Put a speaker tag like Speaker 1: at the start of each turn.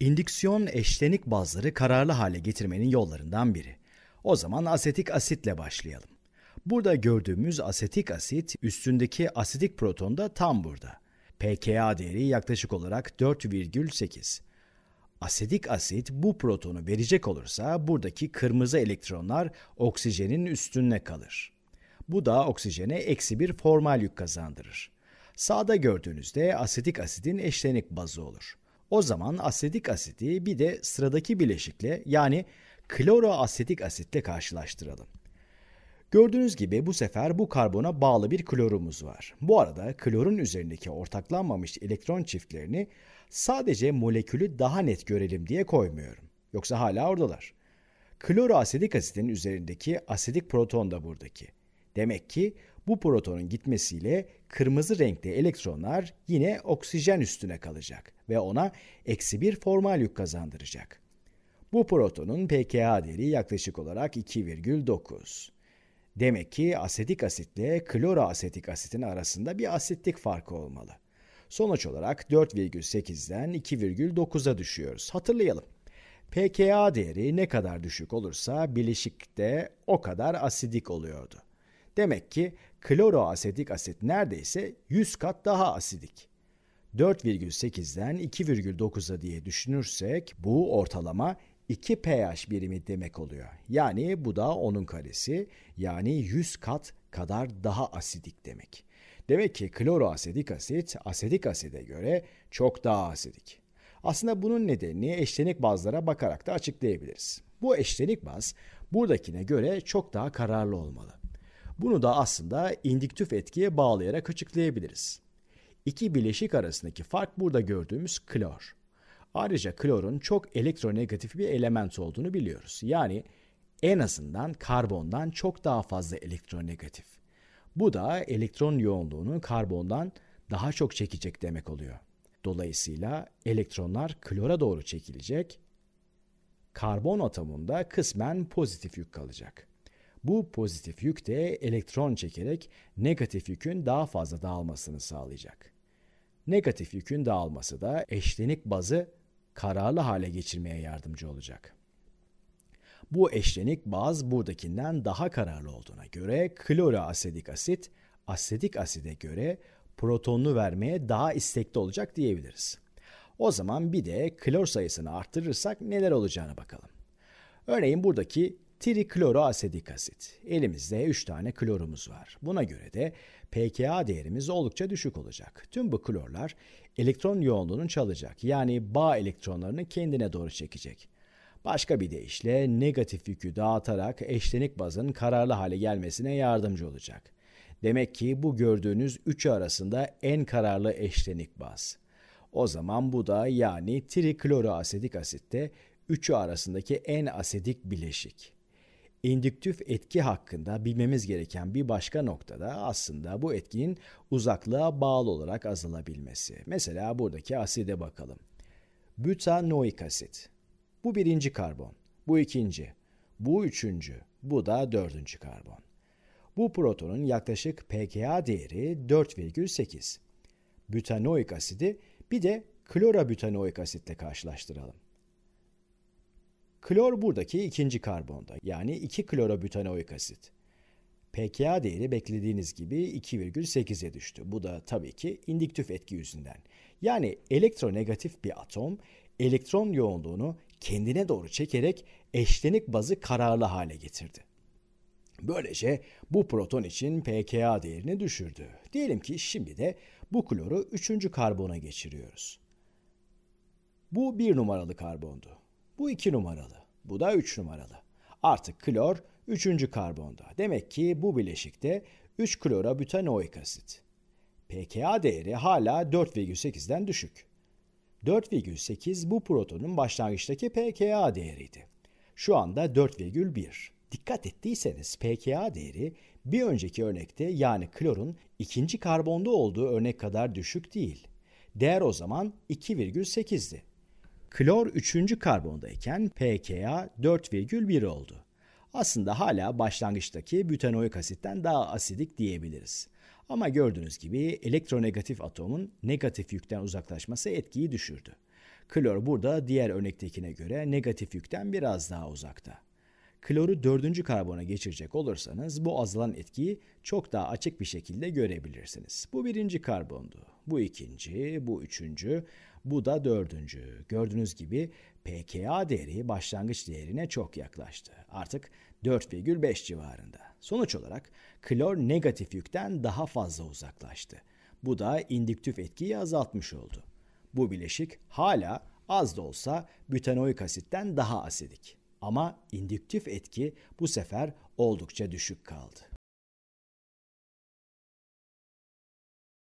Speaker 1: İndüksiyon eşlenik bazları kararlı hale getirmenin yollarından biri. O zaman asetik asitle başlayalım. Burada gördüğümüz asetik asit üstündeki asitik proton da tam burada. pKa değeri yaklaşık olarak 4,8. Asetik asit bu protonu verecek olursa buradaki kırmızı elektronlar oksijenin üstünde kalır. Bu da oksijene eksi bir formal yük kazandırır. Sağda gördüğünüzde asetik asidin eşlenik bazı olur. O zaman asetik asiti bir de sıradaki bileşikle yani kloroasetik asitle karşılaştıralım. Gördüğünüz gibi bu sefer bu karbona bağlı bir klorumuz var. Bu arada klorun üzerindeki ortaklanmamış elektron çiftlerini sadece molekülü daha net görelim diye koymuyorum. Yoksa hala oradalar. Kloroasetik asitin üzerindeki asetik proton da buradaki. Demek ki bu protonun gitmesiyle kırmızı renkte elektronlar yine oksijen üstüne kalacak ve ona eksi bir formal yük kazandıracak. Bu protonun pKa değeri yaklaşık olarak 2,9. Demek ki asetik asitle kloroasetik asitin arasında bir asitlik farkı olmalı. Sonuç olarak 4,8'den 2,9'a düşüyoruz. Hatırlayalım. pKa değeri ne kadar düşük olursa bileşikte o kadar asidik oluyordu. Demek ki kloroasetik asit neredeyse 100 kat daha asidik. 4,8'den 2,9'a diye düşünürsek bu ortalama 2 pH birimi demek oluyor. Yani bu da onun karesi yani 100 kat kadar daha asidik demek. Demek ki kloroasetik asit asetik aside göre çok daha asidik. Aslında bunun nedenini eşlenik bazlara bakarak da açıklayabiliriz. Bu eşlenik baz buradakine göre çok daha kararlı olmalı. Bunu da aslında indiktif etkiye bağlayarak açıklayabiliriz. İki bileşik arasındaki fark burada gördüğümüz klor. Ayrıca klorun çok elektronegatif bir element olduğunu biliyoruz. Yani en azından karbondan çok daha fazla elektronegatif. Bu da elektron yoğunluğunun karbondan daha çok çekecek demek oluyor. Dolayısıyla elektronlar klora doğru çekilecek. Karbon atomunda kısmen pozitif yük kalacak. Bu pozitif yük de elektron çekerek negatif yükün daha fazla dağılmasını sağlayacak. Negatif yükün dağılması da eşlenik bazı kararlı hale geçirmeye yardımcı olacak. Bu eşlenik baz buradakinden daha kararlı olduğuna göre kloroasetik asit, asetik aside göre protonunu vermeye daha istekli olacak diyebiliriz. O zaman bir de klor sayısını arttırırsak neler olacağına bakalım. Örneğin buradaki Trikloroasetik asit. Elimizde 3 tane klorumuz var. Buna göre de pKa değerimiz oldukça düşük olacak. Tüm bu klorlar elektron yoğunluğunu çalacak. Yani bağ elektronlarını kendine doğru çekecek. Başka bir deyişle negatif yükü dağıtarak eşlenik bazın kararlı hale gelmesine yardımcı olacak. Demek ki bu gördüğünüz üçü arasında en kararlı eşlenik baz. O zaman bu da yani trikloroasetik asitte üçü arasındaki en asidik bileşik indüktif etki hakkında bilmemiz gereken bir başka nokta da aslında bu etkinin uzaklığa bağlı olarak azalabilmesi. Mesela buradaki aside bakalım. Butanoik asit. Bu birinci karbon. Bu ikinci. Bu üçüncü. Bu da dördüncü karbon. Bu protonun yaklaşık pKa değeri 4,8. Butanoik asidi bir de klorobutanoik asitle karşılaştıralım. Klor buradaki ikinci karbonda yani 2 klorobütanoik asit. pKa değeri beklediğiniz gibi 2,8'e düştü. Bu da tabii ki indüktif etki yüzünden. Yani elektronegatif bir atom elektron yoğunluğunu kendine doğru çekerek eşlenik bazı kararlı hale getirdi. Böylece bu proton için pKa değerini düşürdü. Diyelim ki şimdi de bu kloru 3. karbona geçiriyoruz. Bu 1 numaralı karbondu. Bu 2 numaralı. Bu da 3 numaralı. Artık klor 3. karbonda. Demek ki bu bileşikte 3 klora butanoik asit. pKa değeri hala 4,8'den düşük. 4,8 bu protonun başlangıçtaki pKa değeriydi. Şu anda 4,1. Dikkat ettiyseniz pKa değeri bir önceki örnekte yani klorun ikinci karbonda olduğu örnek kadar düşük değil. Değer o zaman 2,8'di. Klor 3. karbondayken pKa 4,1 oldu. Aslında hala başlangıçtaki butanoik asitten daha asidik diyebiliriz. Ama gördüğünüz gibi elektronegatif atomun negatif yükten uzaklaşması etkiyi düşürdü. Klor burada diğer örnektekine göre negatif yükten biraz daha uzakta kloru dördüncü karbona geçirecek olursanız bu azalan etkiyi çok daha açık bir şekilde görebilirsiniz. Bu birinci karbondu. Bu ikinci, bu üçüncü, bu da dördüncü. Gördüğünüz gibi pKa değeri başlangıç değerine çok yaklaştı. Artık 4,5 civarında. Sonuç olarak klor negatif yükten daha fazla uzaklaştı. Bu da indüktif etkiyi azaltmış oldu. Bu bileşik hala az da olsa butanoik asitten daha asidik. Ama indüktif etki bu sefer oldukça düşük kaldı.